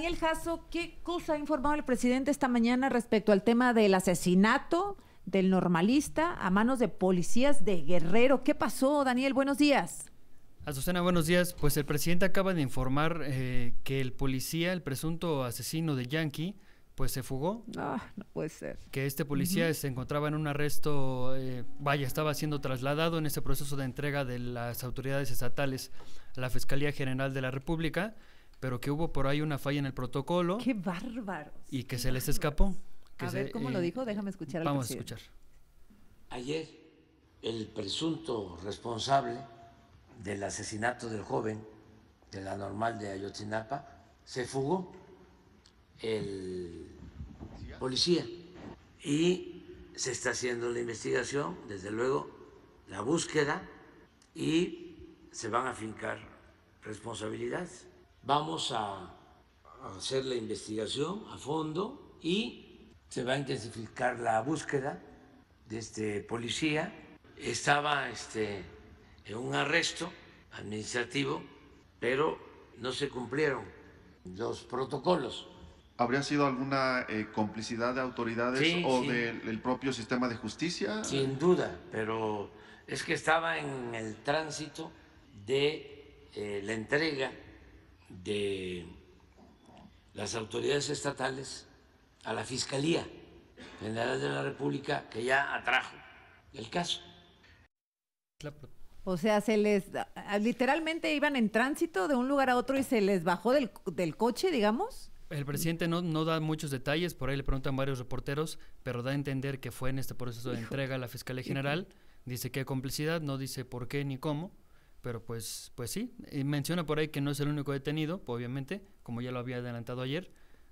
Daniel Jasso, ¿qué cosa ha informado el presidente esta mañana respecto al tema del asesinato del normalista a manos de policías de Guerrero? ¿Qué pasó, Daniel? Buenos días. Azucena, buenos días. Pues el presidente acaba de informar eh, que el policía, el presunto asesino de Yankee, pues se fugó. No, ah, no puede ser. Que este policía se encontraba en un arresto, eh, vaya, estaba siendo trasladado en ese proceso de entrega de las autoridades estatales a la Fiscalía General de la República pero que hubo por ahí una falla en el protocolo. ¡Qué bárbaros! Y que se les escapó. a ver, ¿cómo lo eh, dijo? Déjame escuchar. vamos a escuchar. Ayer, el presunto responsable del asesinato del joven de la normal de Ayotzinapa se fugó el policía y se está haciendo la investigación, desde luego, la búsqueda y se van a fincar responsabilidades. Vamos a hacer la investigación a fondo y se va a intensificar la búsqueda de este policía. Estaba este, en un arresto administrativo, pero no se cumplieron los protocolos. ¿Habría sido alguna eh, complicidad de autoridades o del propio sistema de justicia? Sin duda, pero es que estaba en el tránsito de eh, la entrega de las autoridades estatales a la Fiscalía General de la República, que ya atrajo el caso. O sea, se les ah, literalmente iban en tránsito de un lugar a otro y se les bajó del, coche, digamos. El presidente no, da muchos detalles, por ahí le preguntan varios reporteros, pero da a entender que fue en este proceso de entrega a la Fiscalía General. Dice que hay complicidad, no dice por qué ni cómo pero pues, pues sí, menciona por ahí que no es el único detenido, obviamente, como ya lo había adelantado ayer,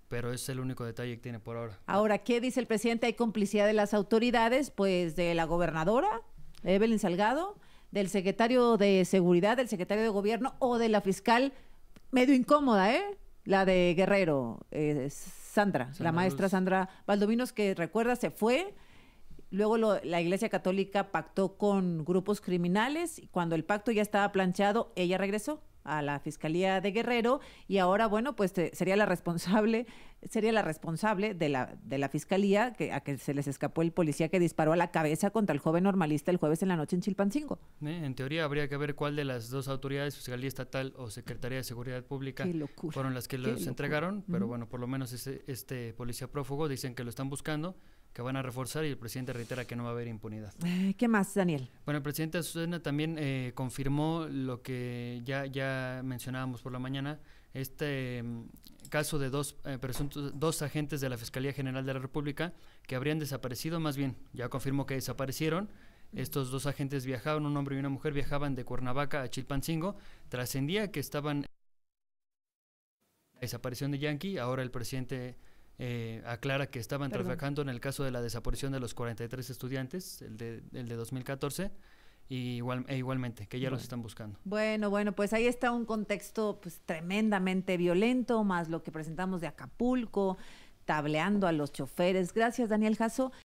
pero es el único detalle que tiene por ahora. Ahora, ¿qué dice el presidente? ¿Hay complicidad de las autoridades? Pues de la gobernadora, Evelyn Salgado, del secretario de Seguridad, del secretario de Gobierno o de la fiscal, medio incómoda, ¿eh? La de Guerrero, Sandra, eh, Sandra, la maestra Sandra Valdovinos, que recuerda, se fue Luego la Iglesia Católica pactó con grupos criminales y cuando el pacto ya estaba planchado, ella regresó a la Fiscalía de Guerrero y ahora, bueno, pues sería la responsable sería la responsable de la, de la fiscalía que, a que se les escapó el policía que disparó a la cabeza contra el joven normalista el jueves en la noche en Chilpancingo. Eh, en teoría habría que ver cuál de las dos autoridades, Fiscalía Estatal o Secretaría de Seguridad Pública, fueron las que los entregaron, pero bueno, por lo menos ese, este policía prófugo dicen que lo están buscando que van a reforzar y el presidente reitera que no va a haber impunidad. ¿Qué más, Daniel? Bueno, el presidente Azucena también eh, confirmó lo que ya, ya mencionábamos por la mañana, este caso de dos eh, presuntos dos agentes de la Fiscalía General de la República que habrían desaparecido, más bien, ya confirmó que desaparecieron. Estos dos agentes viajaban, un hombre y una mujer viajaban de Cuernavaca a Chilpancingo. Trascendía que estaban la desaparición de Yankee. Ahora el presidente eh, aclara que estaban trabajando en el caso de la desaparición de los 43 estudiantes, el de, el de 2014 igual, e igualmente, que ya los están buscando. Bueno, bueno, pues ahí está un contexto pues, tremendamente violento, más lo que presentamos de Acapulco, tableando a los choferes. Gracias, Daniel Jasso.